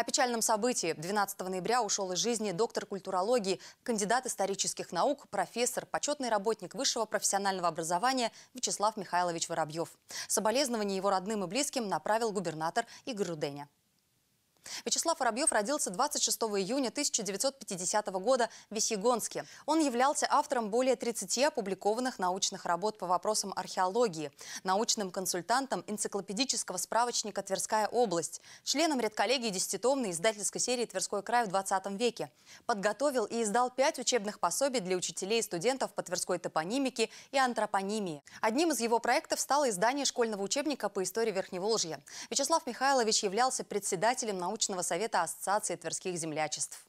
О печальном событии. 12 ноября ушел из жизни доктор культурологии, кандидат исторических наук, профессор, почетный работник высшего профессионального образования Вячеслав Михайлович Воробьев. Соболезнования его родным и близким направил губернатор Игорь Руденя. Вячеслав Воробьев родился 26 июня 1950 года в Весьегонске. Он являлся автором более 30 опубликованных научных работ по вопросам археологии, научным консультантом энциклопедического справочника «Тверская область», членом редколлегии десятитомной издательской серии «Тверской край» в 20 веке. Подготовил и издал пять учебных пособий для учителей и студентов по тверской топонимике и антропонимии. Одним из его проектов стало издание школьного учебника по истории Верхневолжья. Вячеслав Михайлович являлся председателем научного научного совета Ассоциации Тверских землячеств.